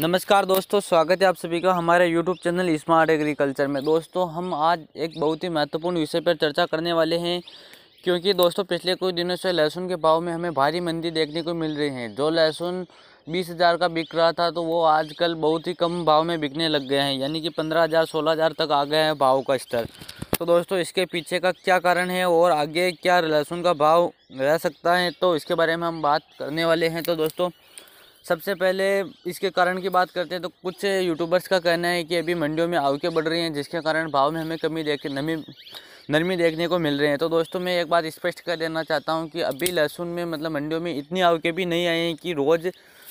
नमस्कार दोस्तों स्वागत है आप सभी का हमारे YouTube चैनल स्मार्ट एग्रीकल्चर में दोस्तों हम आज एक बहुत ही महत्वपूर्ण विषय पर चर्चा करने वाले हैं क्योंकि दोस्तों पिछले कुछ दिनों से लहसुन के भाव में हमें भारी मंदी देखने को मिल रही है जो लहसुन बीस हज़ार का बिक रहा था तो वो आजकल बहुत ही कम भाव में बिकने लग गए हैं यानी कि पंद्रह हज़ार सोलह हज़ार तक आ गया है भाव का स्तर तो दोस्तों इसके पीछे का क्या कारण है और आगे क्या लहसुन का भाव रह सकता है तो इसके बारे में हम बात करने वाले हैं तो दोस्तों सबसे पहले इसके कारण की बात करते हैं तो कुछ यूट्यूबर्स का कहना है कि अभी मंडियों में आवकें बढ़ रही हैं जिसके कारण भाव में हमें कमी देख नमी नरमी देखने को मिल रही है तो दोस्तों मैं एक बात स्पष्ट कर देना चाहता हूँ कि अभी लहसुन में मतलब मंडियों में इतनी आवकें भी नहीं आई हैं कि रोज़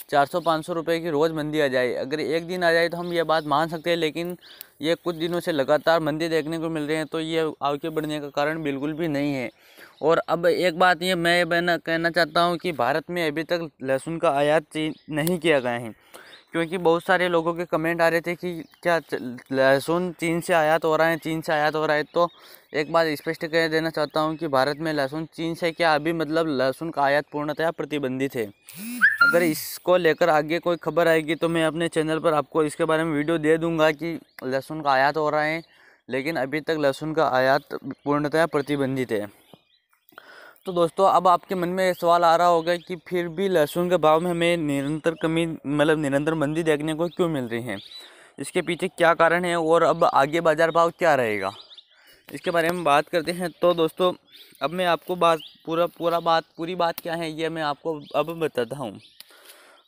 चार सौ पाँच सौ रुपये की रोज़ मंदी आ जाए अगर एक दिन आ जाए तो हम ये बात मान सकते हैं लेकिन ये कुछ दिनों से लगातार मंदी देखने को मिल रही है तो ये आगे बढ़ने का कारण बिल्कुल भी नहीं है और अब एक बात ये मैं बहना कहना चाहता हूँ कि भारत में अभी तक लहसुन का आयात नहीं किया गया है क्योंकि बहुत सारे लोगों के कमेंट आ रहे थे कि क्या लहसुन चीन से आयात हो रहा है चीन से आयात हो रहा है तो एक बात स्पष्ट कह देना चाहता हूँ कि भारत में लहसुन चीन से क्या अभी मतलब लहसुन का आयात पूर्णतया प्रतिबंधित है अगर इसको लेकर आगे कोई खबर आएगी तो मैं अपने चैनल पर आपको इसके बारे में वीडियो दे दूंगा कि लहसुन का आयात हो रहा है लेकिन अभी तक लहसुन का आयात पूर्णतया प्रतिबंधित है तो दोस्तों अब आपके मन में सवाल आ रहा होगा कि फिर भी लहसुन के भाव में हमें निरंतर कमी मतलब निरंतर मंदी देखने को क्यों मिल रही है इसके पीछे क्या कारण है और अब आगे बाज़ार भाव क्या रहेगा इसके बारे में बात करते हैं तो दोस्तों अब मैं आपको बात पूरा पूरा बात पूरी बात क्या है ये मैं आपको अब बताता हूँ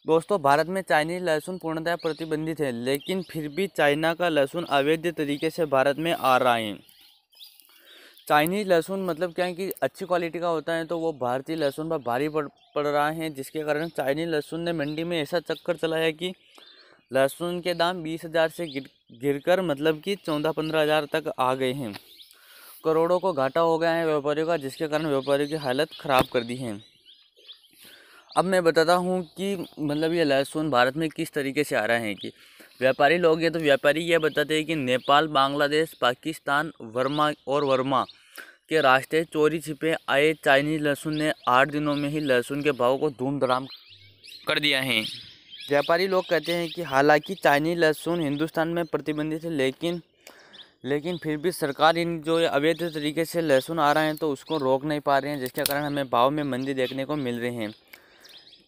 दोस्तों भारत में चाइनीज लहसुन पूर्णतः प्रतिबंधित है लेकिन फिर भी चाइना का लहसुन अवैध तरीके से भारत में आ रहा है चाइनीज लहसुन मतलब क्या है कि अच्छी क्वालिटी का होता है तो वो भारतीय लहसुन पर भारी पड़ पड़ रहा है जिसके कारण चाइनीज लहसुन ने मंडी में ऐसा चक्कर चलाया कि लहसुन के दाम बीस हज़ार से गिर गिर कर मतलब कि चौदह पंद्रह हज़ार तक आ गए हैं करोड़ों को घाटा हो गया है व्यापारियों का जिसके कारण व्यापारियों की हालत ख़राब कर दी है अब मैं बताता हूँ कि मतलब ये लहसुन भारत में किस तरीके से आ रहा है कि व्यापारी लोग ये तो व्यापारी ये बताते हैं कि नेपाल बांग्लादेश पाकिस्तान वर्मा और वर्मा के रास्ते चोरी छिपे आए चाइनीज लहसुन ने आठ दिनों में ही लहसुन के भाव को धूमधड़ाम कर दिया है व्यापारी लोग कहते हैं कि हालांकि चाइनीज लहसुन हिंदुस्तान में प्रतिबंधित है लेकिन लेकिन फिर भी सरकार इन जो अवैध तरीके से लहसुन आ रहे हैं तो उसको रोक नहीं पा रहे हैं जिसके कारण हमें भाव में मंदी देखने को मिल रही है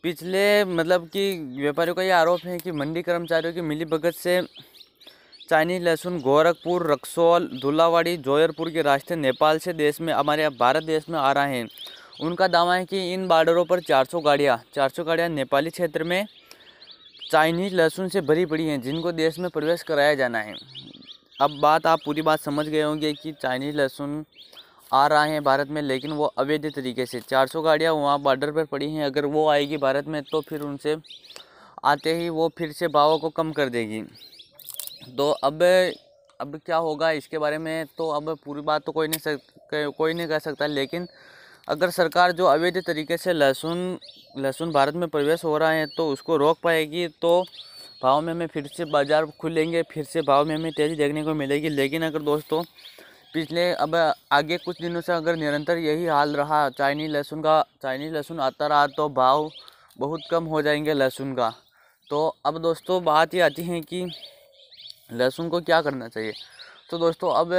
पिछले मतलब कि व्यापारियों का ये आरोप है कि मंडी कर्मचारियों की मिली भगत से चाइनीज लहसुन गोरखपुर रक्सौल धुलावाड़ी जोयरपुर के रास्ते नेपाल से देश में हमारे भारत देश में आ रहे हैं उनका दावा है कि इन बार्डरों पर 400 गाड़ियाँ सौ गाड़ियाँ नेपाली क्षेत्र में चाइनीज लहसुन से भरी पड़ी हैं जिनको देश में प्रवेश कराया जाना है अब बात आप पूरी बात समझ गए होंगे कि चाइनीज़ लहसुन आ रहा है भारत में लेकिन वो अवैध तरीके से 400 गाड़ियाँ वहाँ बॉर्डर पर पड़ी हैं अगर वो आएगी भारत में तो फिर उनसे आते ही वो फिर से भावों को कम कर देगी तो अब अब क्या होगा इसके बारे में तो अब पूरी बात तो कोई नहीं सक कोई नहीं कह सकता लेकिन अगर सरकार जो अवैध तरीके से लहसुन लहसुन भारत में प्रवेश हो रहा है तो उसको रोक पाएगी तो भाव में हमें फिर से बाज़ार खुलेंगे फिर से भाव में हमें तेज़ी देखने को मिलेगी लेकिन अगर दोस्तों पिछले अब आगे कुछ दिनों से अगर निरंतर यही हाल रहा चाइनी लहसुन का चाइनीज़ लहसुन आता रहा तो भाव बहुत कम हो जाएंगे लहसुन का तो अब दोस्तों बात ये आती है कि लहसुन को क्या करना चाहिए तो दोस्तों अब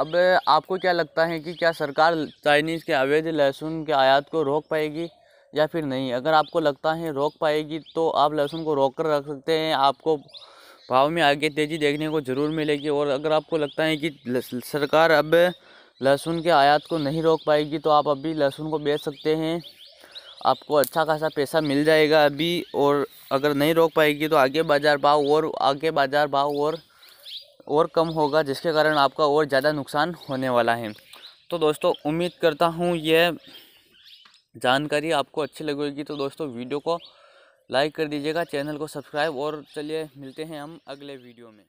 अब आपको क्या लगता है कि क्या सरकार चाइनीज़ के अवैध लहसुन के आयात को रोक पाएगी या फिर नहीं अगर आपको लगता है रोक पाएगी तो आप लहसुन को रोक कर रख सकते हैं आपको भाव में आगे तेज़ी देखने को ज़रूर मिलेगी और अगर आपको लगता है कि सरकार अब लहसुन के आयात को नहीं रोक पाएगी तो आप अभी लहसुन को बेच सकते हैं आपको अच्छा खासा पैसा मिल जाएगा अभी और अगर नहीं रोक पाएगी तो आगे बाज़ार भाव और आगे बाज़ार भाव और और कम होगा जिसके कारण आपका और ज़्यादा नुकसान होने वाला है तो दोस्तों उम्मीद करता हूँ यह जानकारी आपको अच्छी लगी होगी तो दोस्तों वीडियो को लाइक कर दीजिएगा चैनल को सब्सक्राइब और चलिए मिलते हैं हम अगले वीडियो में